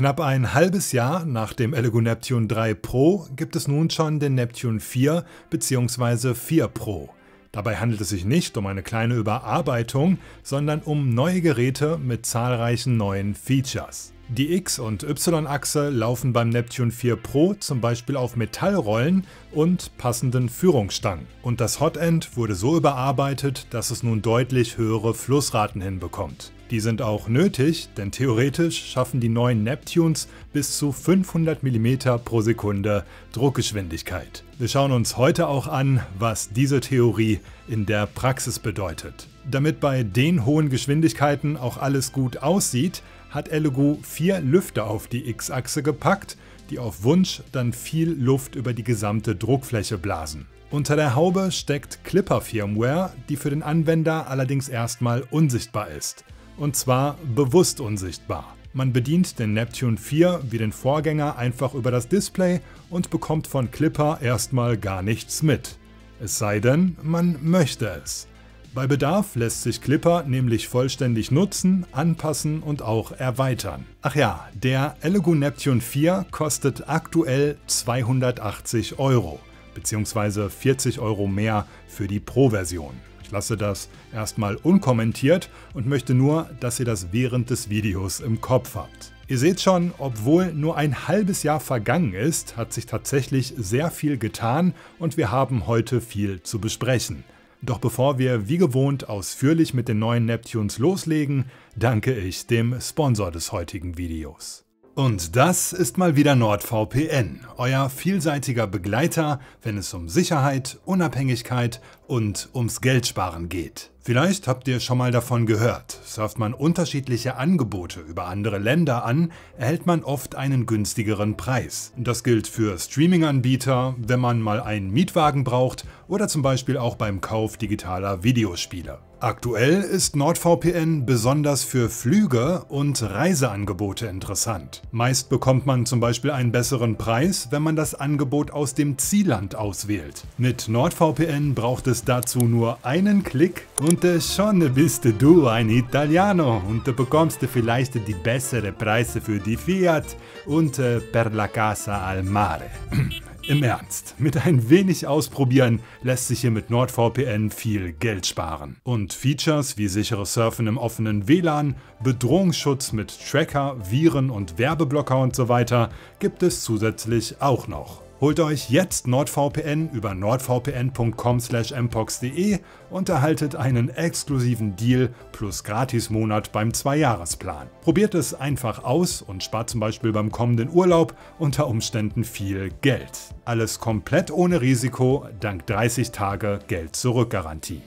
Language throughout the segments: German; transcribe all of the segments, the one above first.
Knapp ein halbes Jahr nach dem Elegoo Neptune 3 Pro gibt es nun schon den Neptune 4 bzw. 4 Pro. Dabei handelt es sich nicht um eine kleine Überarbeitung, sondern um neue Geräte mit zahlreichen neuen Features. Die X- und Y-Achse laufen beim Neptune 4 Pro zum Beispiel auf Metallrollen und passenden Führungsstangen. Und das Hotend wurde so überarbeitet, dass es nun deutlich höhere Flussraten hinbekommt. Die sind auch nötig, denn theoretisch schaffen die neuen Neptunes bis zu 500 mm pro Sekunde Druckgeschwindigkeit. Wir schauen uns heute auch an, was diese Theorie in der Praxis bedeutet. Damit bei den hohen Geschwindigkeiten auch alles gut aussieht, hat Elugu vier Lüfter auf die X-Achse gepackt, die auf Wunsch dann viel Luft über die gesamte Druckfläche blasen. Unter der Haube steckt Clipper-Firmware, die für den Anwender allerdings erstmal unsichtbar ist und zwar bewusst unsichtbar. Man bedient den Neptune 4 wie den Vorgänger einfach über das Display und bekommt von Clipper erstmal gar nichts mit. Es sei denn, man möchte es. Bei Bedarf lässt sich Clipper nämlich vollständig nutzen, anpassen und auch erweitern. Ach ja, der Elegoo Neptune 4 kostet aktuell 280 Euro, beziehungsweise 40 Euro mehr für die Pro-Version. Ich lasse das erstmal unkommentiert und möchte nur, dass ihr das während des Videos im Kopf habt. Ihr seht schon, obwohl nur ein halbes Jahr vergangen ist, hat sich tatsächlich sehr viel getan und wir haben heute viel zu besprechen. Doch bevor wir wie gewohnt ausführlich mit den neuen Neptunes loslegen, danke ich dem Sponsor des heutigen Videos. Und das ist mal wieder NordVPN, euer vielseitiger Begleiter, wenn es um Sicherheit, Unabhängigkeit und ums Geldsparen geht. Vielleicht habt ihr schon mal davon gehört. Surft man unterschiedliche Angebote über andere Länder an, erhält man oft einen günstigeren Preis. Das gilt für Streaming-Anbieter, wenn man mal einen Mietwagen braucht oder zum Beispiel auch beim Kauf digitaler Videospiele. Aktuell ist NordVPN besonders für Flüge und Reiseangebote interessant. Meist bekommt man zum Beispiel einen besseren Preis, wenn man das Angebot aus dem Zielland auswählt. Mit NordVPN braucht es dazu nur einen Klick und Tinte, schon bist du ein Italiano und bekommst vielleicht die besseren Preise für die Fiat und äh, per la casa al mare. Im Ernst, mit ein wenig Ausprobieren lässt sich hier mit NordVPN viel Geld sparen. Und Features wie sicheres Surfen im offenen WLAN, Bedrohungsschutz mit Tracker, Viren und Werbeblocker und so weiter gibt es zusätzlich auch noch. Holt euch jetzt NordVPN über nordvpn.com/mpox.de und erhaltet einen exklusiven Deal plus Gratismonat beim Zweijahresplan. Probiert es einfach aus und spart zum Beispiel beim kommenden Urlaub unter Umständen viel Geld. Alles komplett ohne Risiko dank 30 Tage Geld-Zurück-Garantie.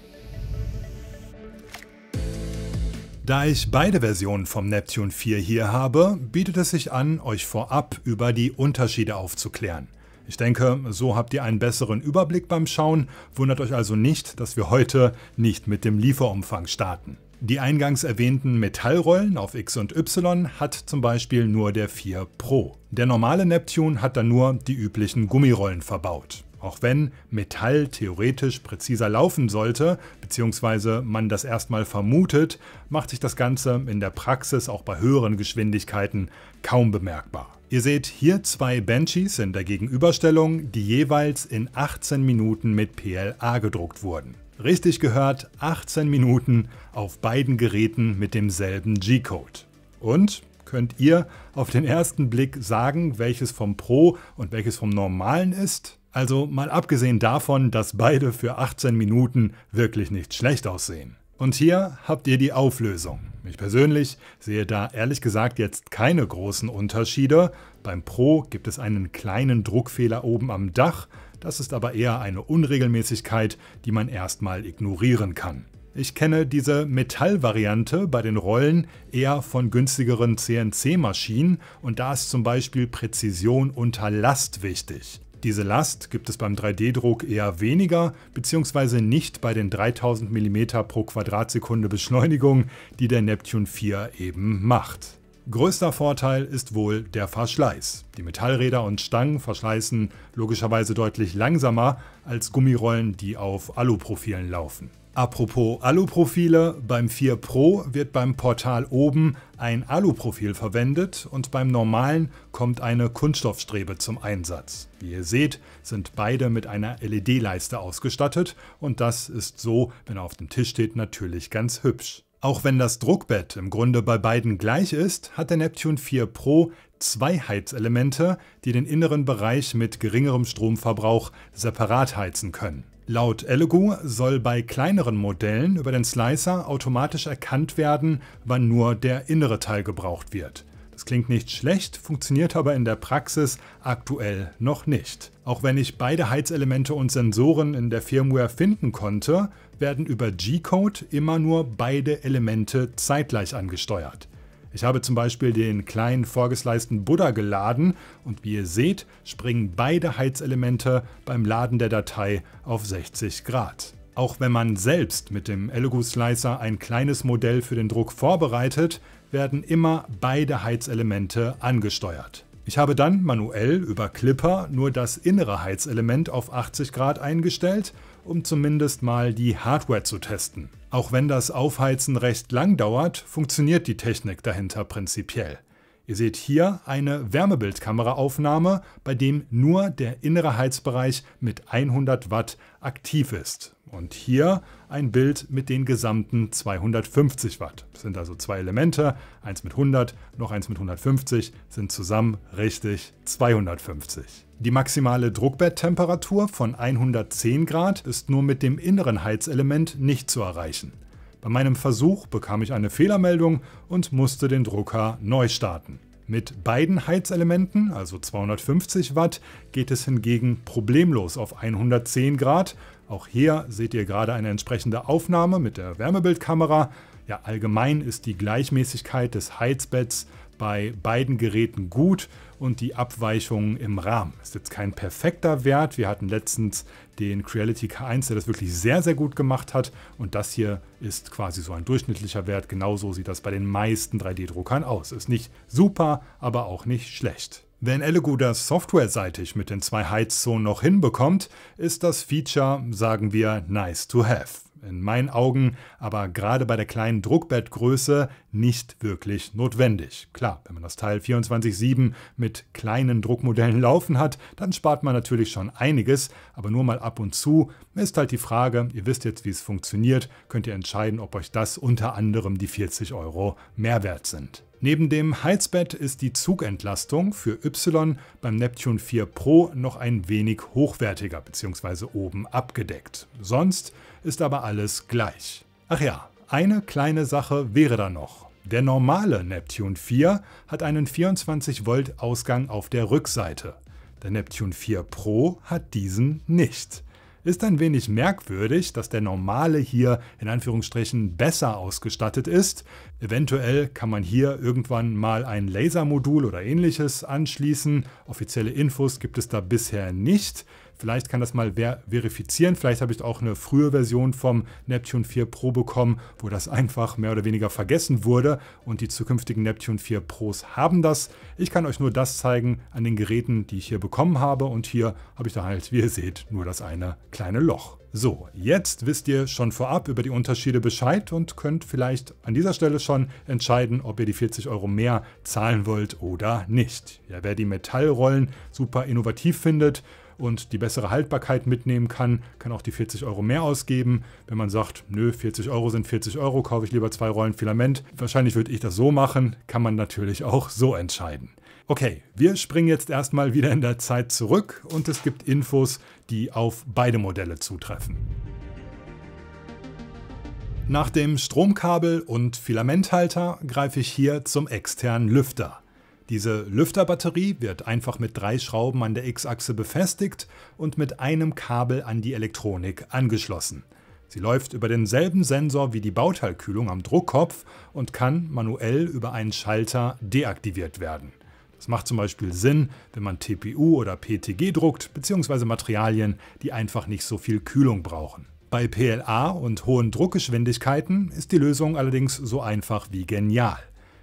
Da ich beide Versionen vom Neptune 4 hier habe, bietet es sich an, euch vorab über die Unterschiede aufzuklären. Ich denke, so habt ihr einen besseren Überblick beim Schauen, wundert euch also nicht, dass wir heute nicht mit dem Lieferumfang starten. Die eingangs erwähnten Metallrollen auf X und Y hat zum Beispiel nur der 4 Pro. Der normale Neptune hat dann nur die üblichen Gummirollen verbaut. Auch wenn Metall theoretisch präziser laufen sollte, beziehungsweise man das erstmal vermutet, macht sich das Ganze in der Praxis auch bei höheren Geschwindigkeiten kaum bemerkbar. Ihr seht hier zwei Banshees in der Gegenüberstellung, die jeweils in 18 Minuten mit PLA gedruckt wurden. Richtig gehört, 18 Minuten auf beiden Geräten mit demselben G-Code. Und könnt ihr auf den ersten Blick sagen, welches vom Pro und welches vom normalen ist? Also mal abgesehen davon, dass beide für 18 Minuten wirklich nicht schlecht aussehen. Und hier habt ihr die Auflösung. Ich persönlich sehe da ehrlich gesagt jetzt keine großen Unterschiede. Beim Pro gibt es einen kleinen Druckfehler oben am Dach, das ist aber eher eine Unregelmäßigkeit, die man erstmal ignorieren kann. Ich kenne diese Metallvariante bei den Rollen eher von günstigeren CNC-Maschinen und da ist zum Beispiel Präzision unter Last wichtig. Diese Last gibt es beim 3D-Druck eher weniger bzw. nicht bei den 3000 mm pro Quadratsekunde Beschleunigung, die der Neptune 4 eben macht. Größter Vorteil ist wohl der Verschleiß. Die Metallräder und Stangen verschleißen logischerweise deutlich langsamer als Gummirollen, die auf Aluprofilen laufen. Apropos Aluprofile, beim 4 Pro wird beim Portal oben ein Aluprofil verwendet und beim normalen kommt eine Kunststoffstrebe zum Einsatz. Wie ihr seht, sind beide mit einer LED-Leiste ausgestattet und das ist so, wenn er auf dem Tisch steht, natürlich ganz hübsch. Auch wenn das Druckbett im Grunde bei beiden gleich ist, hat der Neptune 4 Pro zwei Heizelemente, die den inneren Bereich mit geringerem Stromverbrauch separat heizen können. Laut Elegoo soll bei kleineren Modellen über den Slicer automatisch erkannt werden, wann nur der innere Teil gebraucht wird. Das klingt nicht schlecht, funktioniert aber in der Praxis aktuell noch nicht. Auch wenn ich beide Heizelemente und Sensoren in der Firmware finden konnte, werden über G-Code immer nur beide Elemente zeitgleich angesteuert. Ich habe zum Beispiel den kleinen vorgesleisten Buddha geladen und wie ihr seht, springen beide Heizelemente beim Laden der Datei auf 60 Grad. Auch wenn man selbst mit dem Elegoo Slicer ein kleines Modell für den Druck vorbereitet, werden immer beide Heizelemente angesteuert. Ich habe dann manuell über Clipper nur das innere Heizelement auf 80 Grad eingestellt um zumindest mal die Hardware zu testen. Auch wenn das Aufheizen recht lang dauert, funktioniert die Technik dahinter prinzipiell. Ihr seht hier eine Wärmebildkameraaufnahme, bei dem nur der innere Heizbereich mit 100 Watt aktiv ist. Und hier ein Bild mit den gesamten 250 Watt. Das sind also zwei Elemente, eins mit 100, noch eins mit 150, sind zusammen richtig 250. Die maximale Druckbetttemperatur von 110 Grad ist nur mit dem inneren Heizelement nicht zu erreichen. Bei meinem Versuch bekam ich eine Fehlermeldung und musste den Drucker neu starten. Mit beiden Heizelementen, also 250 Watt, geht es hingegen problemlos auf 110 Grad. Auch hier seht ihr gerade eine entsprechende Aufnahme mit der Wärmebildkamera. Ja, allgemein ist die Gleichmäßigkeit des Heizbetts bei beiden Geräten gut und die Abweichungen im Rahmen. Ist jetzt kein perfekter Wert. Wir hatten letztens den Creality K1, der das wirklich sehr, sehr gut gemacht hat. Und das hier ist quasi so ein durchschnittlicher Wert. Genauso sieht das bei den meisten 3D-Druckern aus. Ist nicht super, aber auch nicht schlecht. Wenn Elegoo das softwareseitig mit den zwei Heizzonen noch hinbekommt, ist das Feature, sagen wir, nice to have in meinen Augen aber gerade bei der kleinen Druckbettgröße nicht wirklich notwendig. Klar, wenn man das Teil 24-7 mit kleinen Druckmodellen laufen hat, dann spart man natürlich schon einiges, aber nur mal ab und zu ist halt die Frage, ihr wisst jetzt, wie es funktioniert, könnt ihr entscheiden, ob euch das unter anderem die 40 Euro mehr wert sind. Neben dem Heizbett ist die Zugentlastung für Y beim Neptune 4 Pro noch ein wenig hochwertiger bzw. oben abgedeckt. Sonst ist aber alles gleich. Ach ja, eine kleine Sache wäre da noch. Der normale Neptune 4 hat einen 24 Volt Ausgang auf der Rückseite. Der Neptune 4 Pro hat diesen nicht ist ein wenig merkwürdig, dass der normale hier in Anführungsstrichen besser ausgestattet ist. Eventuell kann man hier irgendwann mal ein Lasermodul oder ähnliches anschließen. Offizielle Infos gibt es da bisher nicht. Vielleicht kann das mal wer verifizieren. Vielleicht habe ich auch eine frühe Version vom Neptune 4 Pro bekommen, wo das einfach mehr oder weniger vergessen wurde und die zukünftigen Neptune 4 Pros haben das. Ich kann euch nur das zeigen an den Geräten, die ich hier bekommen habe und hier habe ich da halt, wie ihr seht, nur das eine kleine Loch. So, jetzt wisst ihr schon vorab über die Unterschiede Bescheid und könnt vielleicht an dieser Stelle schon entscheiden, ob ihr die 40 Euro mehr zahlen wollt oder nicht. Ja, wer die Metallrollen super innovativ findet, und die bessere Haltbarkeit mitnehmen kann, kann auch die 40 Euro mehr ausgeben. Wenn man sagt, nö, 40 Euro sind 40 Euro, kaufe ich lieber zwei Rollen Filament. Wahrscheinlich würde ich das so machen, kann man natürlich auch so entscheiden. Okay, wir springen jetzt erstmal wieder in der Zeit zurück und es gibt Infos, die auf beide Modelle zutreffen. Nach dem Stromkabel und Filamenthalter greife ich hier zum externen Lüfter. Diese Lüfterbatterie wird einfach mit drei Schrauben an der X-Achse befestigt und mit einem Kabel an die Elektronik angeschlossen. Sie läuft über denselben Sensor wie die Bauteilkühlung am Druckkopf und kann manuell über einen Schalter deaktiviert werden. Das macht zum Beispiel Sinn, wenn man TPU oder PTG druckt, beziehungsweise Materialien, die einfach nicht so viel Kühlung brauchen. Bei PLA und hohen Druckgeschwindigkeiten ist die Lösung allerdings so einfach wie genial.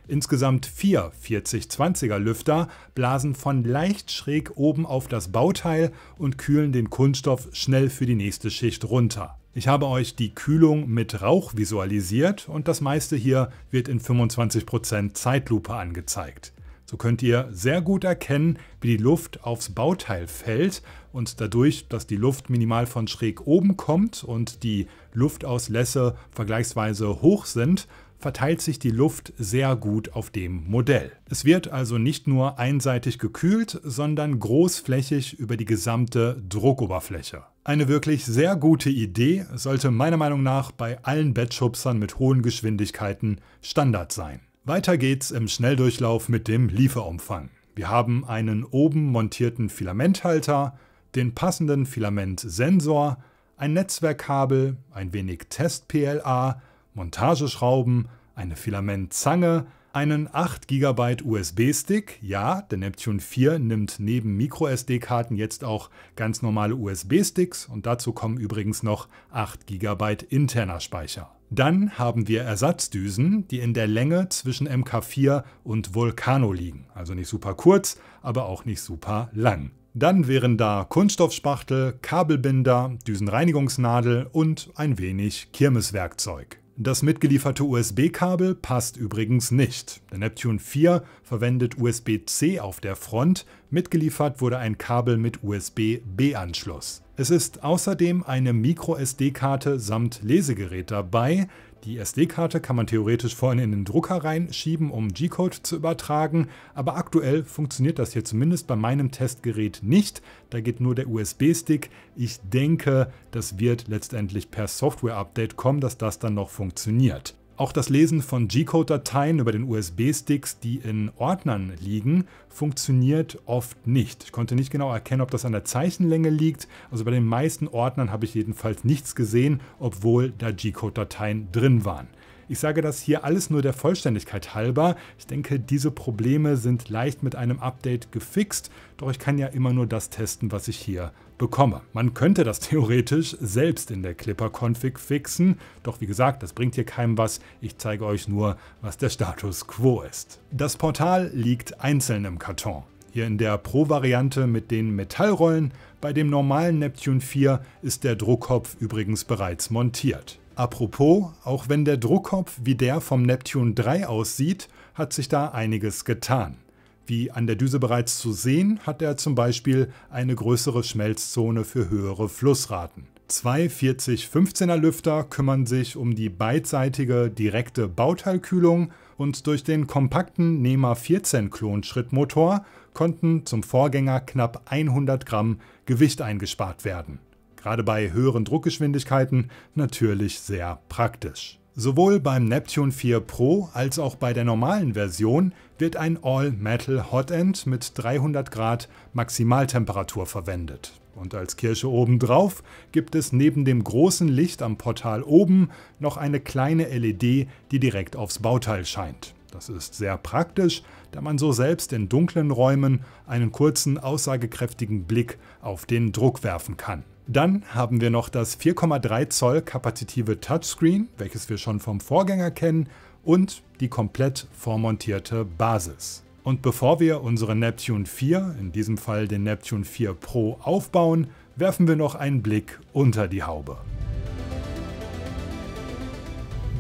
Insgesamt vier 4020er Lüfter blasen von leicht schräg oben auf das Bauteil und kühlen den Kunststoff schnell für die nächste Schicht runter. Ich habe euch die Kühlung mit Rauch visualisiert und das meiste hier wird in 25% Zeitlupe angezeigt. So könnt ihr sehr gut erkennen, wie die Luft aufs Bauteil fällt und dadurch, dass die Luft minimal von schräg oben kommt und die Luftauslässe vergleichsweise hoch sind, verteilt sich die Luft sehr gut auf dem Modell. Es wird also nicht nur einseitig gekühlt, sondern großflächig über die gesamte Druckoberfläche. Eine wirklich sehr gute Idee sollte meiner Meinung nach bei allen Bettschubsern mit hohen Geschwindigkeiten Standard sein. Weiter geht's im Schnelldurchlauf mit dem Lieferumfang. Wir haben einen oben montierten Filamenthalter, den passenden Filamentsensor, ein Netzwerkkabel, ein wenig Test-PLA, Montageschrauben, eine Filamentzange, einen 8 GB USB-Stick. Ja, der Neptune 4 nimmt neben MicroSD-Karten jetzt auch ganz normale USB-Sticks und dazu kommen übrigens noch 8 GB interner Speicher. Dann haben wir Ersatzdüsen, die in der Länge zwischen MK4 und Volcano liegen. Also nicht super kurz, aber auch nicht super lang. Dann wären da Kunststoffspachtel, Kabelbinder, Düsenreinigungsnadel und ein wenig Kirmeswerkzeug. Das mitgelieferte USB-Kabel passt übrigens nicht. Der Neptune 4 verwendet USB-C auf der Front, mitgeliefert wurde ein Kabel mit USB-B-Anschluss. Es ist außerdem eine micro sd karte samt Lesegerät dabei, die SD-Karte kann man theoretisch vorne in den Drucker reinschieben, um G-Code zu übertragen, aber aktuell funktioniert das hier zumindest bei meinem Testgerät nicht. Da geht nur der USB-Stick. Ich denke, das wird letztendlich per Software-Update kommen, dass das dann noch funktioniert. Auch das Lesen von G-Code-Dateien über den USB-Sticks, die in Ordnern liegen, funktioniert oft nicht. Ich konnte nicht genau erkennen, ob das an der Zeichenlänge liegt. Also bei den meisten Ordnern habe ich jedenfalls nichts gesehen, obwohl da G-Code-Dateien drin waren. Ich sage das hier alles nur der Vollständigkeit halber. Ich denke, diese Probleme sind leicht mit einem Update gefixt, doch ich kann ja immer nur das testen, was ich hier bekomme. Man könnte das theoretisch selbst in der Clipper-Config fixen, doch wie gesagt, das bringt hier keinem was. Ich zeige euch nur, was der Status quo ist. Das Portal liegt einzeln im Karton. Hier in der Pro-Variante mit den Metallrollen, bei dem normalen Neptune 4 ist der Druckkopf übrigens bereits montiert. Apropos, auch wenn der Druckkopf wie der vom Neptun 3 aussieht, hat sich da einiges getan. Wie an der Düse bereits zu sehen, hat er zum Beispiel eine größere Schmelzzone für höhere Flussraten. Zwei 40-15er Lüfter kümmern sich um die beidseitige direkte Bauteilkühlung und durch den kompakten NEMA 14 Klonschrittmotor konnten zum Vorgänger knapp 100 Gramm Gewicht eingespart werden gerade bei höheren Druckgeschwindigkeiten natürlich sehr praktisch. Sowohl beim Neptune 4 Pro als auch bei der normalen Version wird ein All-Metal Hotend mit 300 Grad Maximaltemperatur verwendet. Und als Kirsche obendrauf gibt es neben dem großen Licht am Portal oben noch eine kleine LED, die direkt aufs Bauteil scheint. Das ist sehr praktisch, da man so selbst in dunklen Räumen einen kurzen, aussagekräftigen Blick auf den Druck werfen kann. Dann haben wir noch das 4,3 Zoll kapazitive Touchscreen, welches wir schon vom Vorgänger kennen, und die komplett vormontierte Basis. Und bevor wir unsere Neptune 4, in diesem Fall den Neptune 4 Pro, aufbauen, werfen wir noch einen Blick unter die Haube.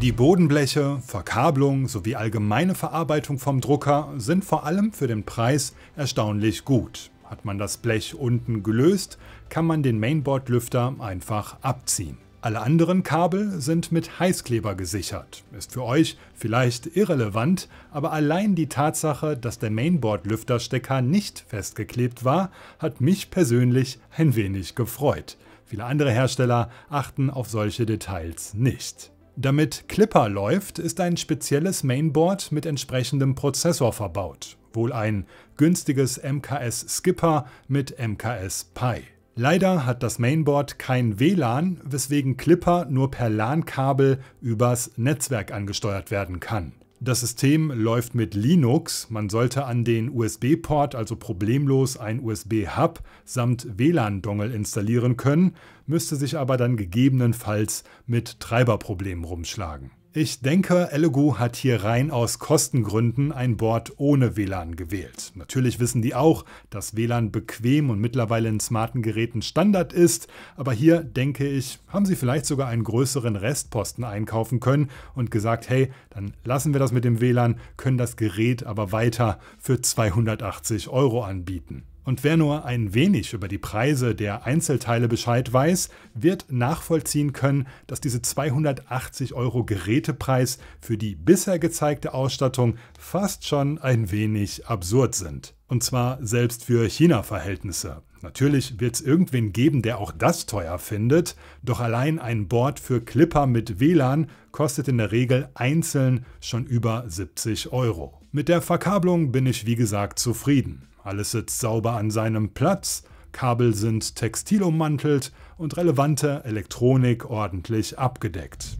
Die Bodenbleche, Verkabelung sowie allgemeine Verarbeitung vom Drucker sind vor allem für den Preis erstaunlich gut. Hat man das Blech unten gelöst, kann man den Mainboard-Lüfter einfach abziehen. Alle anderen Kabel sind mit Heißkleber gesichert. Ist für euch vielleicht irrelevant, aber allein die Tatsache, dass der Mainboard-Lüfterstecker nicht festgeklebt war, hat mich persönlich ein wenig gefreut. Viele andere Hersteller achten auf solche Details nicht. Damit Clipper läuft, ist ein spezielles Mainboard mit entsprechendem Prozessor verbaut. Wohl ein günstiges MKS Skipper mit MKS Pi. Leider hat das Mainboard kein WLAN, weswegen Clipper nur per LAN-Kabel übers Netzwerk angesteuert werden kann. Das System läuft mit Linux. Man sollte an den USB-Port also problemlos ein USB-Hub samt WLAN-Dongle installieren können, müsste sich aber dann gegebenenfalls mit Treiberproblemen rumschlagen. Ich denke, Elegoo hat hier rein aus Kostengründen ein Board ohne WLAN gewählt. Natürlich wissen die auch, dass WLAN bequem und mittlerweile in smarten Geräten Standard ist, aber hier denke ich, haben sie vielleicht sogar einen größeren Restposten einkaufen können und gesagt, hey, dann lassen wir das mit dem WLAN, können das Gerät aber weiter für 280 Euro anbieten. Und wer nur ein wenig über die Preise der Einzelteile Bescheid weiß, wird nachvollziehen können, dass diese 280 Euro Gerätepreis für die bisher gezeigte Ausstattung fast schon ein wenig absurd sind. Und zwar selbst für China-Verhältnisse. Natürlich wird es irgendwen geben, der auch das teuer findet, doch allein ein Board für Clipper mit WLAN kostet in der Regel einzeln schon über 70 Euro. Mit der Verkabelung bin ich wie gesagt zufrieden. Alles sitzt sauber an seinem Platz, Kabel sind textilummantelt und relevante Elektronik ordentlich abgedeckt.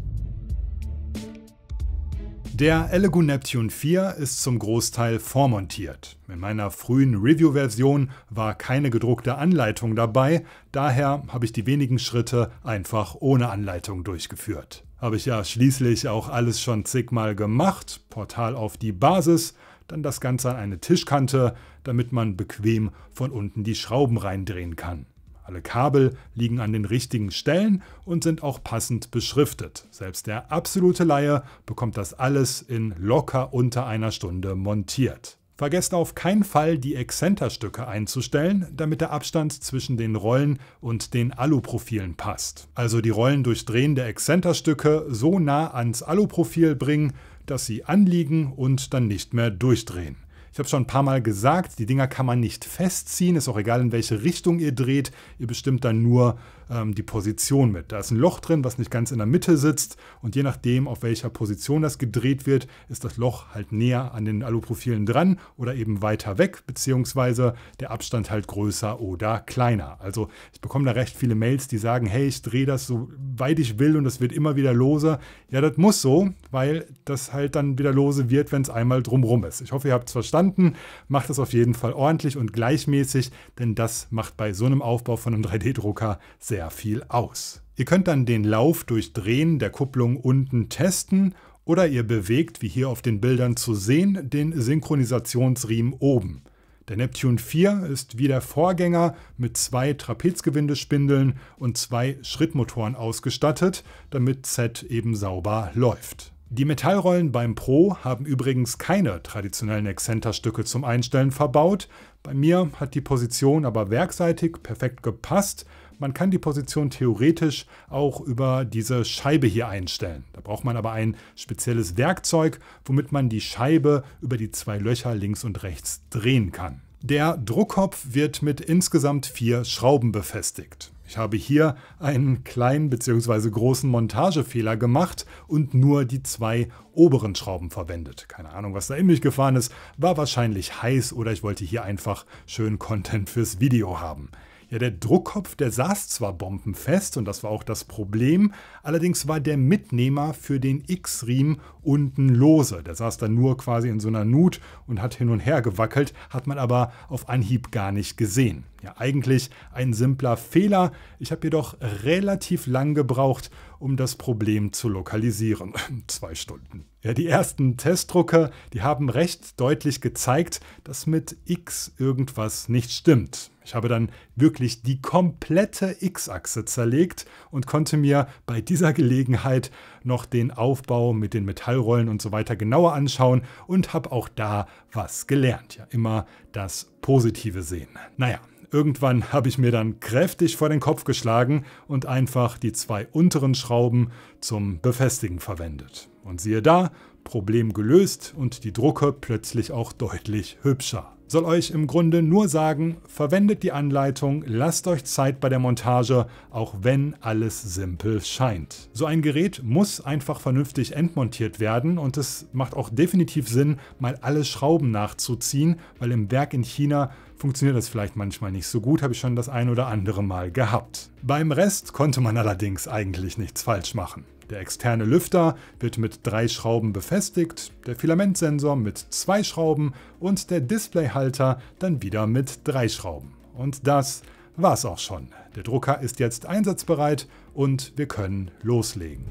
Der Elegoo Neptune 4 ist zum Großteil vormontiert. In meiner frühen Review-Version war keine gedruckte Anleitung dabei, daher habe ich die wenigen Schritte einfach ohne Anleitung durchgeführt. Habe ich ja schließlich auch alles schon zigmal gemacht, Portal auf die Basis, dann das Ganze an eine Tischkante, damit man bequem von unten die Schrauben reindrehen kann. Alle Kabel liegen an den richtigen Stellen und sind auch passend beschriftet. Selbst der absolute Laie bekommt das alles in locker unter einer Stunde montiert. Vergesst auf keinen Fall die Exzenterstücke einzustellen, damit der Abstand zwischen den Rollen und den Aluprofilen passt. Also die Rollen durch Drehen der Exzenterstücke so nah ans Aluprofil bringen, dass sie anliegen und dann nicht mehr durchdrehen. Ich habe schon ein paar Mal gesagt, die Dinger kann man nicht festziehen, ist auch egal in welche Richtung ihr dreht. Ihr bestimmt dann nur, ähm, die Position mit. Da ist ein Loch drin, was nicht ganz in der Mitte sitzt und je nachdem, auf welcher Position das gedreht wird, ist das Loch halt näher an den Aluprofilen dran oder eben weiter weg, beziehungsweise der Abstand halt größer oder kleiner. Also ich bekomme da recht viele Mails, die sagen, hey, ich drehe das so weit ich will und es wird immer wieder lose. Ja, das muss so, weil das halt dann wieder lose wird, wenn es einmal drumrum ist. Ich hoffe, ihr habt es verstanden. Macht es auf jeden Fall ordentlich und gleichmäßig, denn das macht bei so einem Aufbau von einem 3D-Drucker sehr sehr viel aus. Ihr könnt dann den Lauf durch Drehen der Kupplung unten testen oder ihr bewegt, wie hier auf den Bildern zu sehen, den Synchronisationsriemen oben. Der Neptune 4 ist wie der Vorgänger mit zwei Trapezgewindespindeln und zwei Schrittmotoren ausgestattet, damit Z eben sauber läuft. Die Metallrollen beim Pro haben übrigens keine traditionellen Exzenterstücke zum Einstellen verbaut. Bei mir hat die Position aber werkseitig perfekt gepasst man kann die Position theoretisch auch über diese Scheibe hier einstellen. Da braucht man aber ein spezielles Werkzeug, womit man die Scheibe über die zwei Löcher links und rechts drehen kann. Der Druckkopf wird mit insgesamt vier Schrauben befestigt. Ich habe hier einen kleinen bzw. großen Montagefehler gemacht und nur die zwei oberen Schrauben verwendet. Keine Ahnung, was da in mich gefahren ist, war wahrscheinlich heiß oder ich wollte hier einfach schön Content fürs Video haben. Ja, der Druckkopf, der saß zwar bombenfest und das war auch das Problem, allerdings war der Mitnehmer für den X-Riemen unten lose. Der saß dann nur quasi in so einer Nut und hat hin und her gewackelt, hat man aber auf Anhieb gar nicht gesehen. Ja, eigentlich ein simpler Fehler. Ich habe jedoch relativ lang gebraucht, um das Problem zu lokalisieren. Zwei Stunden. Ja, die ersten Testdrucke, die haben recht deutlich gezeigt, dass mit X irgendwas nicht stimmt. Ich habe dann wirklich die komplette X-Achse zerlegt und konnte mir bei dieser Gelegenheit noch den Aufbau mit den Metallrollen und so weiter genauer anschauen und habe auch da was gelernt. Ja, immer das Positive sehen. Naja, Irgendwann habe ich mir dann kräftig vor den Kopf geschlagen und einfach die zwei unteren Schrauben zum Befestigen verwendet. Und siehe da, Problem gelöst und die Drucke plötzlich auch deutlich hübscher soll euch im Grunde nur sagen, verwendet die Anleitung, lasst euch Zeit bei der Montage, auch wenn alles simpel scheint. So ein Gerät muss einfach vernünftig entmontiert werden und es macht auch definitiv Sinn, mal alle Schrauben nachzuziehen, weil im Werk in China funktioniert das vielleicht manchmal nicht so gut, habe ich schon das ein oder andere Mal gehabt. Beim Rest konnte man allerdings eigentlich nichts falsch machen. Der externe Lüfter wird mit drei Schrauben befestigt, der Filamentsensor mit zwei Schrauben und der Displayhalter dann wieder mit drei Schrauben. Und das war's auch schon. Der Drucker ist jetzt einsatzbereit und wir können loslegen.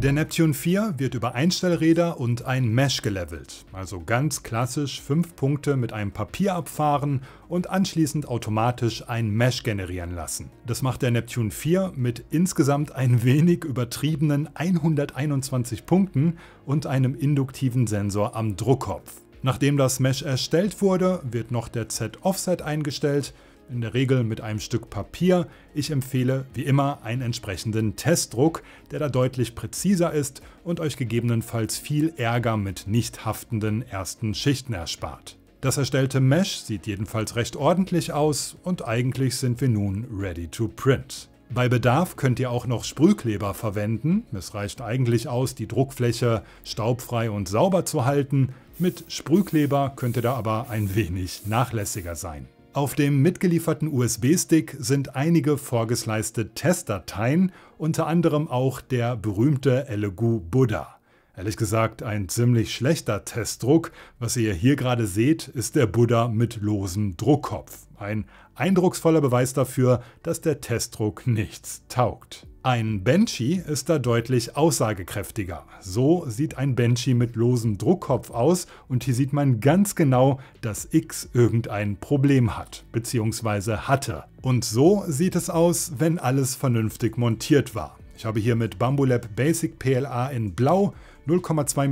Der Neptune 4 wird über Einstellräder und ein Mesh gelevelt, also ganz klassisch 5 Punkte mit einem Papier abfahren und anschließend automatisch ein Mesh generieren lassen. Das macht der Neptune 4 mit insgesamt ein wenig übertriebenen 121 Punkten und einem induktiven Sensor am Druckkopf. Nachdem das Mesh erstellt wurde, wird noch der Z-Offset eingestellt in der Regel mit einem Stück Papier. Ich empfehle wie immer einen entsprechenden Testdruck, der da deutlich präziser ist und euch gegebenenfalls viel Ärger mit nicht haftenden ersten Schichten erspart. Das erstellte Mesh sieht jedenfalls recht ordentlich aus und eigentlich sind wir nun ready to print. Bei Bedarf könnt ihr auch noch Sprühkleber verwenden. Es reicht eigentlich aus, die Druckfläche staubfrei und sauber zu halten. Mit Sprühkleber könnt ihr da aber ein wenig nachlässiger sein. Auf dem mitgelieferten USB-Stick sind einige vorgesleiste Testdateien, unter anderem auch der berühmte Elegoo Buddha. Ehrlich gesagt ein ziemlich schlechter Testdruck. Was ihr hier gerade seht, ist der Buddha mit losem Druckkopf. Ein eindrucksvoller Beweis dafür, dass der Testdruck nichts taugt. Ein Banshee ist da deutlich aussagekräftiger. So sieht ein Banshee mit losem Druckkopf aus und hier sieht man ganz genau, dass X irgendein Problem hat bzw. hatte. Und so sieht es aus, wenn alles vernünftig montiert war. Ich habe hier mit Bambulab Basic PLA in Blau 0,2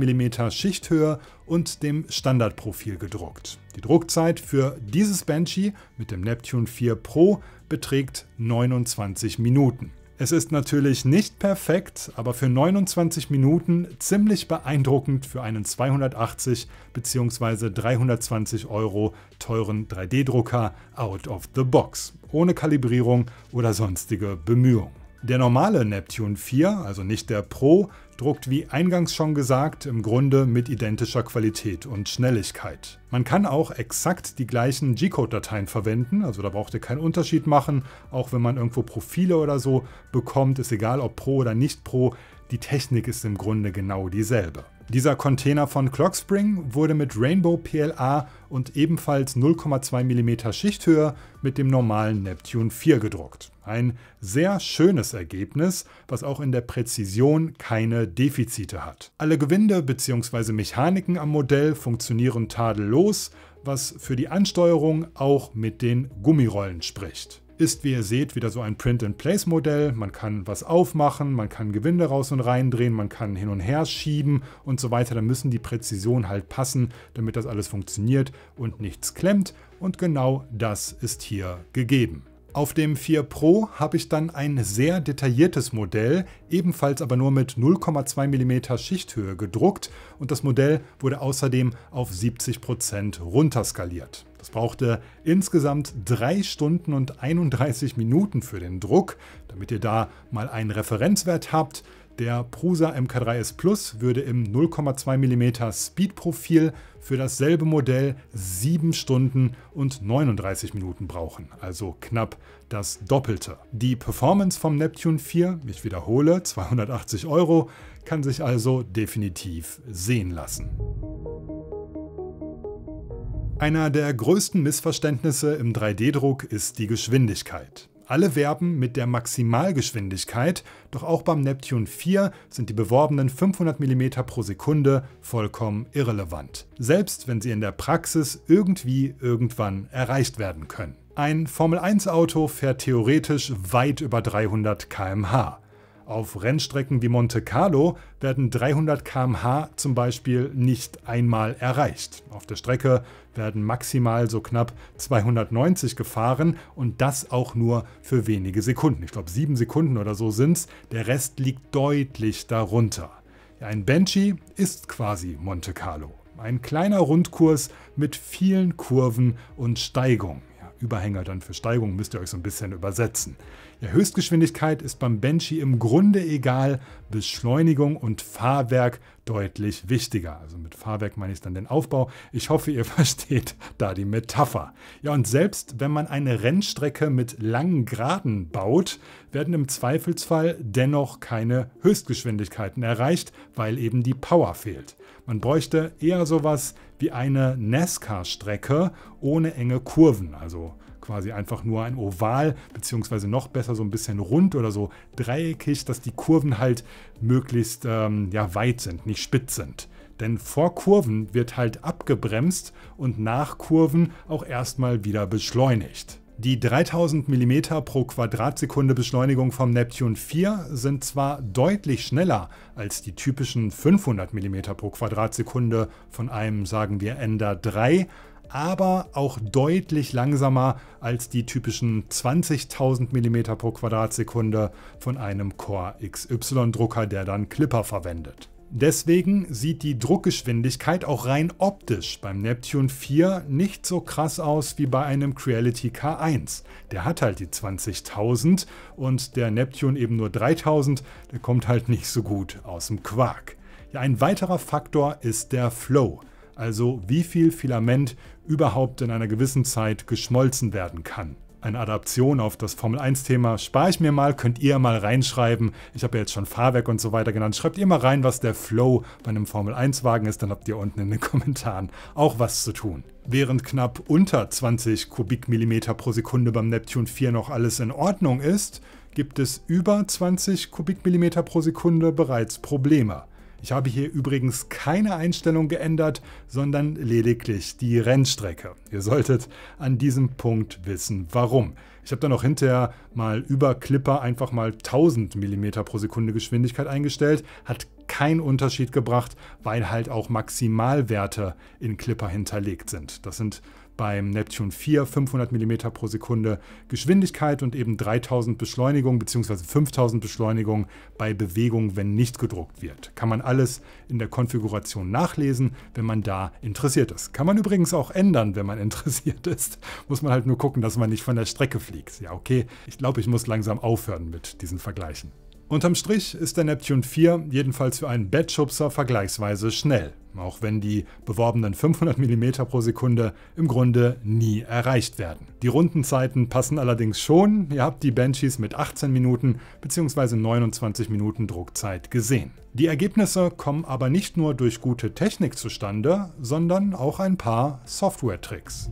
mm Schichthöhe und dem Standardprofil gedruckt. Die Druckzeit für dieses Banshee mit dem Neptune 4 Pro beträgt 29 Minuten. Es ist natürlich nicht perfekt, aber für 29 Minuten ziemlich beeindruckend für einen 280 bzw. 320 Euro teuren 3D-Drucker out of the box, ohne Kalibrierung oder sonstige Bemühungen. Der normale Neptune 4, also nicht der Pro, druckt wie eingangs schon gesagt im Grunde mit identischer Qualität und Schnelligkeit. Man kann auch exakt die gleichen G-Code-Dateien verwenden, also da braucht ihr keinen Unterschied machen, auch wenn man irgendwo Profile oder so bekommt, ist egal ob Pro oder nicht Pro, die Technik ist im Grunde genau dieselbe. Dieser Container von Clockspring wurde mit Rainbow PLA und ebenfalls 0,2 mm Schichthöhe mit dem normalen Neptune 4 gedruckt. Ein sehr schönes Ergebnis, was auch in der Präzision keine Defizite hat. Alle Gewinde bzw. Mechaniken am Modell funktionieren tadellos, was für die Ansteuerung auch mit den Gummirollen spricht ist, wie ihr seht, wieder so ein Print-and-Place-Modell. Man kann was aufmachen, man kann Gewinde raus und reindrehen, man kann hin und her schieben und so weiter. Da müssen die Präzision halt passen, damit das alles funktioniert und nichts klemmt. Und genau das ist hier gegeben. Auf dem 4 Pro habe ich dann ein sehr detailliertes Modell, ebenfalls aber nur mit 0,2 mm Schichthöhe gedruckt und das Modell wurde außerdem auf 70% runterskaliert. Das brauchte insgesamt 3 Stunden und 31 Minuten für den Druck. Damit ihr da mal einen Referenzwert habt, der Prusa MK3S Plus würde im 0,2 mm Speedprofil für dasselbe Modell 7 Stunden und 39 Minuten brauchen, also knapp das Doppelte. Die Performance vom Neptune 4, ich wiederhole, 280 Euro, kann sich also definitiv sehen lassen. Einer der größten Missverständnisse im 3D-Druck ist die Geschwindigkeit. Alle werben mit der Maximalgeschwindigkeit, doch auch beim Neptune 4 sind die beworbenen 500 mm pro Sekunde vollkommen irrelevant, selbst wenn sie in der Praxis irgendwie irgendwann erreicht werden können. Ein Formel-1-Auto fährt theoretisch weit über 300 km/h. Auf Rennstrecken wie Monte Carlo werden 300 km/h zum Beispiel nicht einmal erreicht. Auf der Strecke werden maximal so knapp 290 gefahren und das auch nur für wenige Sekunden. Ich glaube, sieben Sekunden oder so sind es. Der Rest liegt deutlich darunter. Ein Banshee ist quasi Monte Carlo. Ein kleiner Rundkurs mit vielen Kurven und Steigungen. Ja, Überhänger dann für Steigungen müsst ihr euch so ein bisschen übersetzen. Ja, Höchstgeschwindigkeit ist beim Benchy im Grunde egal, Beschleunigung und Fahrwerk deutlich wichtiger. Also mit Fahrwerk meine ich dann den Aufbau. Ich hoffe, ihr versteht da die Metapher. Ja, und selbst wenn man eine Rennstrecke mit langen Geraden baut, werden im Zweifelsfall dennoch keine Höchstgeschwindigkeiten erreicht, weil eben die Power fehlt. Man bräuchte eher sowas wie eine NASCAR-Strecke ohne enge Kurven, also quasi einfach nur ein Oval, beziehungsweise noch besser so ein bisschen rund oder so dreieckig, dass die Kurven halt möglichst ähm, ja, weit sind, nicht spitz sind. Denn vor Kurven wird halt abgebremst und nach Kurven auch erstmal wieder beschleunigt. Die 3000 mm pro Quadratsekunde Beschleunigung vom Neptune 4 sind zwar deutlich schneller als die typischen 500 mm pro Quadratsekunde von einem, sagen wir, Ender 3, aber auch deutlich langsamer als die typischen 20.000 mm pro Quadratsekunde von einem Core XY-Drucker, der dann Clipper verwendet. Deswegen sieht die Druckgeschwindigkeit auch rein optisch beim Neptune 4 nicht so krass aus wie bei einem Creality K1. Der hat halt die 20.000 und der Neptune eben nur 3000, der kommt halt nicht so gut aus dem Quark. Ja, ein weiterer Faktor ist der Flow also wie viel Filament überhaupt in einer gewissen Zeit geschmolzen werden kann. Eine Adaption auf das Formel-1-Thema spare ich mir mal, könnt ihr mal reinschreiben. Ich habe ja jetzt schon Fahrwerk und so weiter genannt. Schreibt ihr mal rein, was der Flow bei einem Formel-1-Wagen ist, dann habt ihr unten in den Kommentaren auch was zu tun. Während knapp unter 20 Kubikmillimeter pro Sekunde beim Neptune 4 noch alles in Ordnung ist, gibt es über 20 Kubikmillimeter pro Sekunde bereits Probleme. Ich habe hier übrigens keine Einstellung geändert, sondern lediglich die Rennstrecke. Ihr solltet an diesem Punkt wissen, warum. Ich habe dann auch hinterher mal über Clipper einfach mal 1000 mm pro Sekunde Geschwindigkeit eingestellt, hat keinen Unterschied gebracht, weil halt auch Maximalwerte in Clipper hinterlegt sind. Das sind beim Neptune 4 500 mm pro Sekunde Geschwindigkeit und eben 3000 Beschleunigung bzw. 5000 Beschleunigung bei Bewegung, wenn nicht gedruckt wird. Kann man alles in der Konfiguration nachlesen, wenn man da interessiert ist. Kann man übrigens auch ändern, wenn man interessiert ist. Muss man halt nur gucken, dass man nicht von der Strecke fliegt. Ja, okay, ich glaube, ich muss langsam aufhören mit diesen Vergleichen. Unterm Strich ist der Neptune 4 jedenfalls für einen Bettschubser vergleichsweise schnell, auch wenn die beworbenen 500 mm pro Sekunde im Grunde nie erreicht werden. Die Rundenzeiten passen allerdings schon, ihr habt die Banshees mit 18 Minuten bzw. 29 Minuten Druckzeit gesehen. Die Ergebnisse kommen aber nicht nur durch gute Technik zustande, sondern auch ein paar Software-Tricks.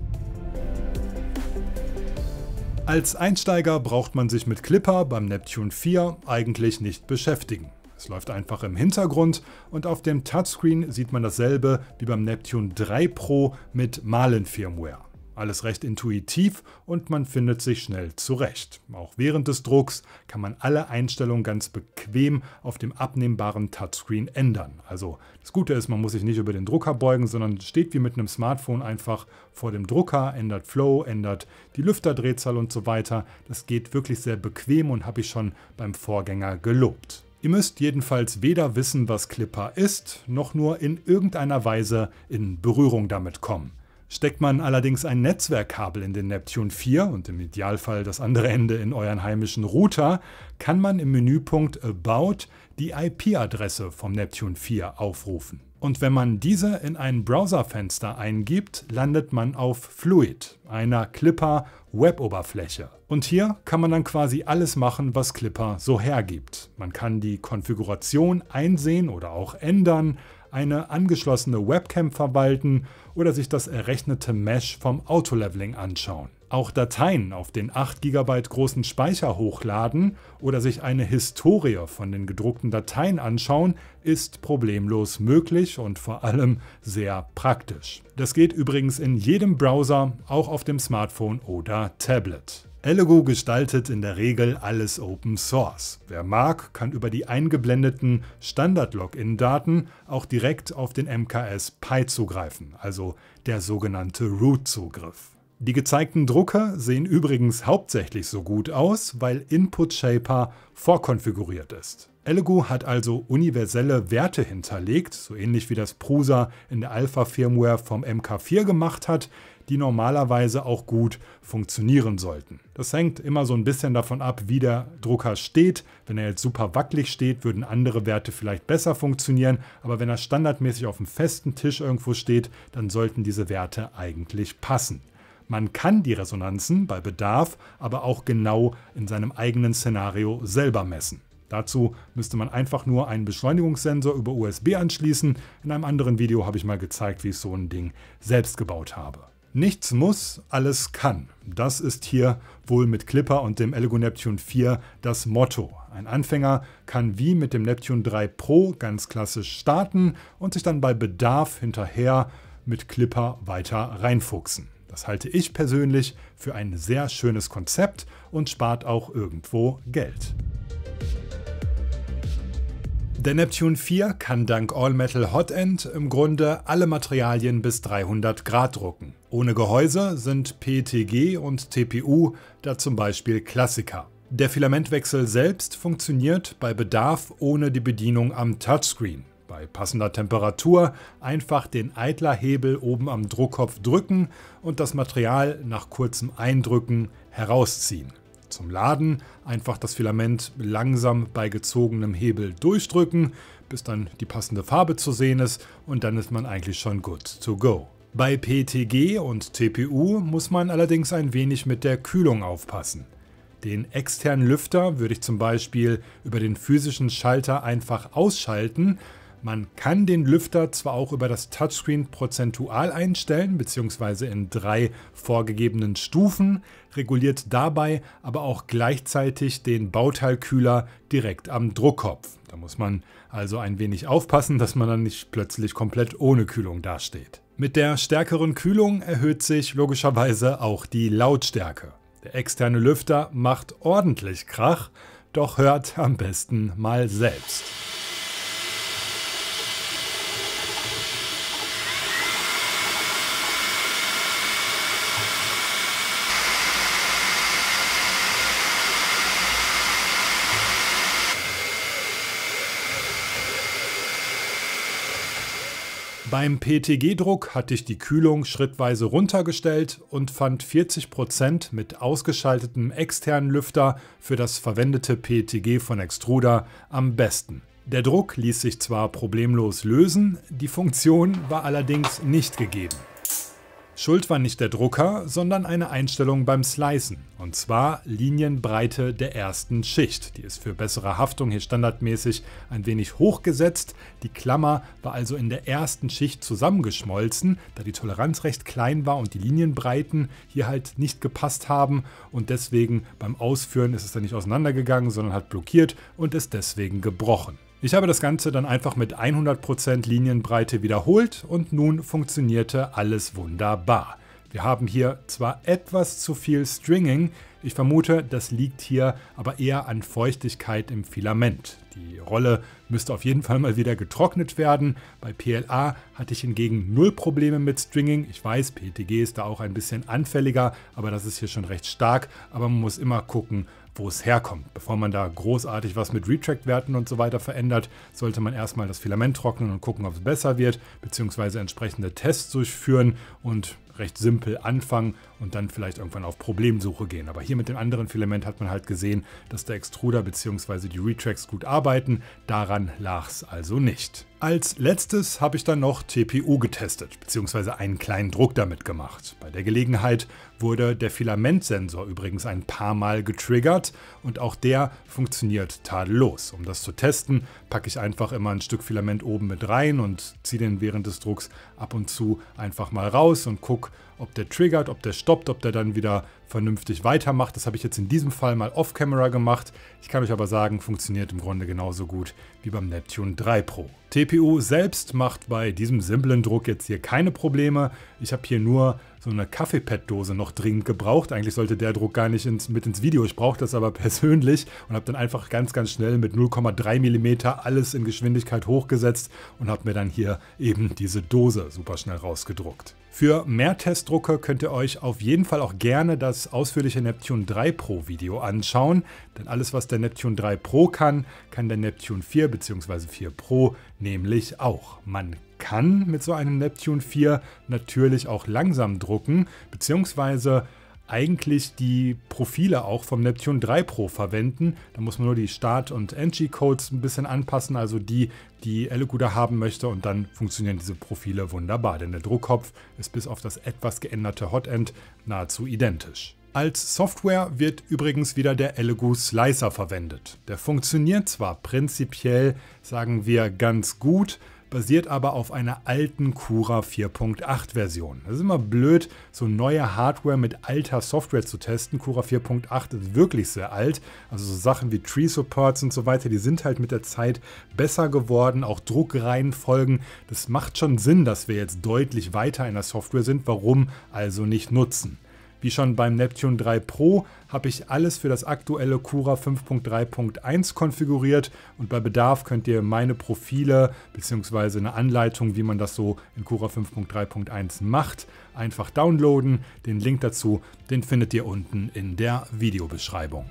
Als Einsteiger braucht man sich mit Clipper beim Neptune 4 eigentlich nicht beschäftigen. Es läuft einfach im Hintergrund und auf dem Touchscreen sieht man dasselbe wie beim Neptune 3 Pro mit Malen-Firmware. Alles recht intuitiv und man findet sich schnell zurecht. Auch während des Drucks kann man alle Einstellungen ganz bequem auf dem abnehmbaren Touchscreen ändern. Also das Gute ist, man muss sich nicht über den Drucker beugen, sondern steht wie mit einem Smartphone einfach vor dem Drucker, ändert Flow, ändert die Lüfterdrehzahl und so weiter. Das geht wirklich sehr bequem und habe ich schon beim Vorgänger gelobt. Ihr müsst jedenfalls weder wissen, was Clipper ist, noch nur in irgendeiner Weise in Berührung damit kommen. Steckt man allerdings ein Netzwerkkabel in den Neptune 4 und im Idealfall das andere Ende in euren heimischen Router, kann man im Menüpunkt About die IP-Adresse vom Neptune 4 aufrufen. Und wenn man diese in ein Browserfenster eingibt, landet man auf Fluid, einer Clipper Web-Oberfläche. Und hier kann man dann quasi alles machen, was Clipper so hergibt. Man kann die Konfiguration einsehen oder auch ändern, eine angeschlossene Webcam verwalten oder sich das errechnete Mesh vom Autoleveling anschauen. Auch Dateien auf den 8 GB großen Speicher hochladen oder sich eine Historie von den gedruckten Dateien anschauen, ist problemlos möglich und vor allem sehr praktisch. Das geht übrigens in jedem Browser, auch auf dem Smartphone oder Tablet. Elego gestaltet in der Regel alles Open Source. Wer mag, kann über die eingeblendeten Standard-Login-Daten auch direkt auf den MKS Pi zugreifen, also der sogenannte Root-Zugriff. Die gezeigten Drucker sehen übrigens hauptsächlich so gut aus, weil Input Shaper vorkonfiguriert ist. Elego hat also universelle Werte hinterlegt, so ähnlich wie das Prusa in der Alpha-Firmware vom MK4 gemacht hat, die normalerweise auch gut funktionieren sollten. Das hängt immer so ein bisschen davon ab, wie der Drucker steht. Wenn er jetzt super wackelig steht, würden andere Werte vielleicht besser funktionieren, aber wenn er standardmäßig auf einem festen Tisch irgendwo steht, dann sollten diese Werte eigentlich passen. Man kann die Resonanzen bei Bedarf aber auch genau in seinem eigenen Szenario selber messen. Dazu müsste man einfach nur einen Beschleunigungssensor über USB anschließen. In einem anderen Video habe ich mal gezeigt, wie ich so ein Ding selbst gebaut habe. Nichts muss, alles kann. Das ist hier wohl mit Clipper und dem Elgo Neptune 4 das Motto. Ein Anfänger kann wie mit dem Neptune 3 Pro ganz klassisch starten und sich dann bei Bedarf hinterher mit Clipper weiter reinfuchsen. Das halte ich persönlich für ein sehr schönes Konzept und spart auch irgendwo Geld. Der Neptune 4 kann dank All-Metal Hot End im Grunde alle Materialien bis 300 Grad drucken. Ohne Gehäuse sind PETG und TPU da zum Beispiel Klassiker. Der Filamentwechsel selbst funktioniert bei Bedarf ohne die Bedienung am Touchscreen. Bei passender Temperatur einfach den Eitlerhebel oben am Druckkopf drücken und das Material nach kurzem Eindrücken herausziehen zum Laden. Einfach das Filament langsam bei gezogenem Hebel durchdrücken, bis dann die passende Farbe zu sehen ist und dann ist man eigentlich schon good to go. Bei PTG und TPU muss man allerdings ein wenig mit der Kühlung aufpassen. Den externen Lüfter würde ich zum Beispiel über den physischen Schalter einfach ausschalten man kann den Lüfter zwar auch über das Touchscreen prozentual einstellen, beziehungsweise in drei vorgegebenen Stufen, reguliert dabei aber auch gleichzeitig den Bauteilkühler direkt am Druckkopf. Da muss man also ein wenig aufpassen, dass man dann nicht plötzlich komplett ohne Kühlung dasteht. Mit der stärkeren Kühlung erhöht sich logischerweise auch die Lautstärke. Der externe Lüfter macht ordentlich Krach, doch hört am besten mal selbst. Beim PTG-Druck hatte ich die Kühlung schrittweise runtergestellt und fand 40% mit ausgeschaltetem externen Lüfter für das verwendete PTG von Extruder am besten. Der Druck ließ sich zwar problemlos lösen, die Funktion war allerdings nicht gegeben. Schuld war nicht der Drucker, sondern eine Einstellung beim Slicen. Und zwar Linienbreite der ersten Schicht. Die ist für bessere Haftung hier standardmäßig ein wenig hochgesetzt. Die Klammer war also in der ersten Schicht zusammengeschmolzen, da die Toleranz recht klein war und die Linienbreiten hier halt nicht gepasst haben. Und deswegen beim Ausführen ist es dann nicht auseinandergegangen, sondern hat blockiert und ist deswegen gebrochen. Ich habe das Ganze dann einfach mit 100% Linienbreite wiederholt und nun funktionierte alles wunderbar. Wir haben hier zwar etwas zu viel Stringing, ich vermute, das liegt hier aber eher an Feuchtigkeit im Filament. Die Rolle müsste auf jeden Fall mal wieder getrocknet werden. Bei PLA hatte ich hingegen null Probleme mit Stringing. Ich weiß, PETG ist da auch ein bisschen anfälliger, aber das ist hier schon recht stark. Aber man muss immer gucken, wo es herkommt. Bevor man da großartig was mit Retract-Werten und so weiter verändert, sollte man erstmal das Filament trocknen und gucken, ob es besser wird, beziehungsweise entsprechende Tests durchführen und recht simpel anfangen und dann vielleicht irgendwann auf Problemsuche gehen. Aber hier mit dem anderen Filament hat man halt gesehen, dass der Extruder bzw. die Retracts gut arbeiten. Daran lag es also nicht. Als letztes habe ich dann noch TPU getestet, bzw. einen kleinen Druck damit gemacht. Bei der Gelegenheit wurde der Filamentsensor übrigens ein paar Mal getriggert und auch der funktioniert tadellos. Um das zu testen, packe ich einfach immer ein Stück Filament oben mit rein und ziehe den während des Drucks ab und zu einfach mal raus und gucke, ob der triggert, ob der stoppt, ob der dann wieder vernünftig weitermacht. Das habe ich jetzt in diesem Fall mal off-camera gemacht. Ich kann euch aber sagen, funktioniert im Grunde genauso gut wie beim Neptune 3 Pro. TPU selbst macht bei diesem simplen Druck jetzt hier keine Probleme. Ich habe hier nur so eine Kaffeepad-Dose noch dringend gebraucht. Eigentlich sollte der Druck gar nicht ins, mit ins Video. Ich brauche das aber persönlich und habe dann einfach ganz, ganz schnell mit 0,3 mm alles in Geschwindigkeit hochgesetzt und habe mir dann hier eben diese Dose super schnell rausgedruckt. Für mehr Testdrucke könnt ihr euch auf jeden Fall auch gerne das ausführliche Neptune 3 Pro Video anschauen, denn alles was der Neptune 3 Pro kann, kann der Neptune 4 bzw. 4 Pro nämlich auch. Man kann mit so einem Neptune 4 natürlich auch langsam drucken, beziehungsweise eigentlich die Profile auch vom Neptune 3 Pro verwenden. Da muss man nur die Start- und entry codes ein bisschen anpassen, also die, die Elocuda haben möchte und dann funktionieren diese Profile wunderbar, denn der Druckkopf ist bis auf das etwas geänderte Hotend nahezu identisch. Als Software wird übrigens wieder der Elegoo Slicer verwendet. Der funktioniert zwar prinzipiell, sagen wir, ganz gut, basiert aber auf einer alten Cura 4.8 Version. Es ist immer blöd, so neue Hardware mit alter Software zu testen. Cura 4.8 ist wirklich sehr alt. Also so Sachen wie Tree Supports und so weiter, die sind halt mit der Zeit besser geworden, auch Druckreihenfolgen. Das macht schon Sinn, dass wir jetzt deutlich weiter in der Software sind. Warum also nicht nutzen? Wie schon beim Neptune 3 Pro habe ich alles für das aktuelle Cura 5.3.1 konfiguriert und bei Bedarf könnt ihr meine Profile bzw. eine Anleitung, wie man das so in Cura 5.3.1 macht, einfach downloaden. Den Link dazu, den findet ihr unten in der Videobeschreibung.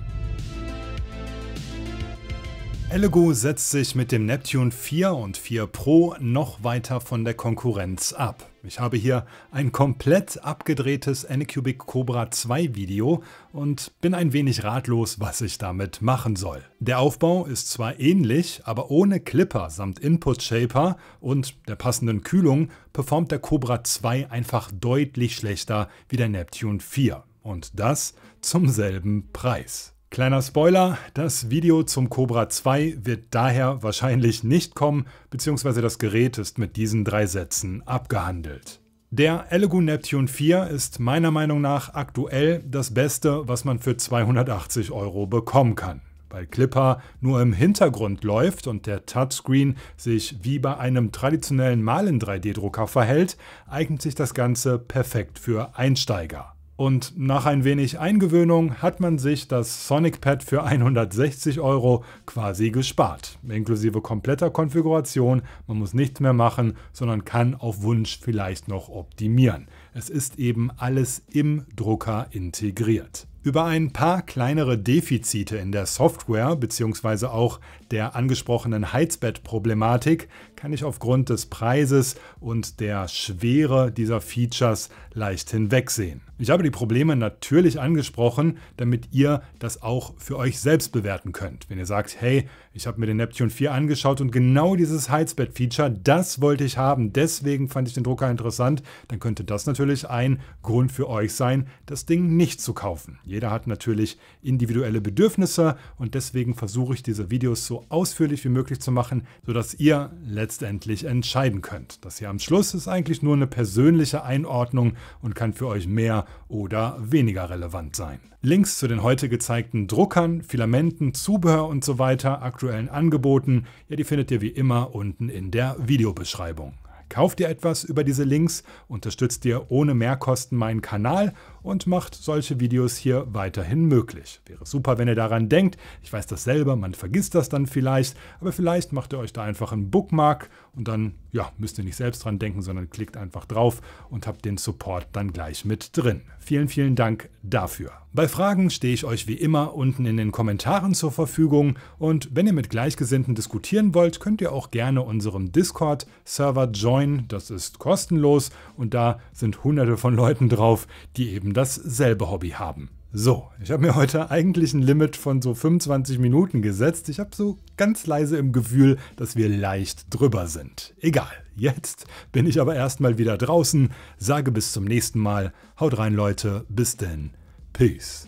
Elego setzt sich mit dem Neptune 4 und 4 Pro noch weiter von der Konkurrenz ab. Ich habe hier ein komplett abgedrehtes Anycubic Cobra 2 Video und bin ein wenig ratlos, was ich damit machen soll. Der Aufbau ist zwar ähnlich, aber ohne Clipper samt Input Shaper und der passenden Kühlung performt der Cobra 2 einfach deutlich schlechter wie der Neptune 4 und das zum selben Preis. Kleiner Spoiler, das Video zum Cobra 2 wird daher wahrscheinlich nicht kommen, beziehungsweise das Gerät ist mit diesen drei Sätzen abgehandelt. Der Elegoo Neptune 4 ist meiner Meinung nach aktuell das Beste, was man für 280 Euro bekommen kann. Weil Clipper nur im Hintergrund läuft und der Touchscreen sich wie bei einem traditionellen Malen 3D-Drucker verhält, eignet sich das Ganze perfekt für Einsteiger. Und nach ein wenig Eingewöhnung hat man sich das Sonic Pad für 160 Euro quasi gespart. Inklusive kompletter Konfiguration, man muss nichts mehr machen, sondern kann auf Wunsch vielleicht noch optimieren. Es ist eben alles im Drucker integriert. Über ein paar kleinere Defizite in der Software bzw. auch der angesprochenen Heizbett-Problematik kann ich aufgrund des Preises und der Schwere dieser Features leicht hinwegsehen. Ich habe die Probleme natürlich angesprochen, damit ihr das auch für euch selbst bewerten könnt. Wenn ihr sagt, hey, ich habe mir den Neptune 4 angeschaut und genau dieses Heizbett-Feature, das wollte ich haben, deswegen fand ich den Drucker interessant, dann könnte das natürlich ein Grund für euch sein, das Ding nicht zu kaufen. Jeder hat natürlich individuelle Bedürfnisse und deswegen versuche ich diese Videos so ausführlich wie möglich zu machen, sodass ihr letztendlich entscheiden könnt. Das hier am Schluss ist eigentlich nur eine persönliche Einordnung und kann für euch mehr oder weniger relevant sein. Links zu den heute gezeigten Druckern, Filamenten, Zubehör und so weiter, aktuellen Angeboten, ja, die findet ihr wie immer unten in der Videobeschreibung. Kauft ihr etwas über diese Links, unterstützt ihr ohne Mehrkosten meinen Kanal und macht solche Videos hier weiterhin möglich. Wäre super, wenn ihr daran denkt. Ich weiß das selber, man vergisst das dann vielleicht, aber vielleicht macht ihr euch da einfach einen Bookmark und dann, ja, müsst ihr nicht selbst dran denken, sondern klickt einfach drauf und habt den Support dann gleich mit drin. Vielen, vielen Dank dafür. Bei Fragen stehe ich euch wie immer unten in den Kommentaren zur Verfügung und wenn ihr mit Gleichgesinnten diskutieren wollt, könnt ihr auch gerne unserem Discord-Server joinen. Das ist kostenlos und da sind hunderte von Leuten drauf, die eben dasselbe Hobby haben. So, ich habe mir heute eigentlich ein Limit von so 25 Minuten gesetzt. Ich habe so ganz leise im Gefühl, dass wir leicht drüber sind. Egal, jetzt bin ich aber erstmal wieder draußen, sage bis zum nächsten Mal. Haut rein Leute, bis denn. Peace.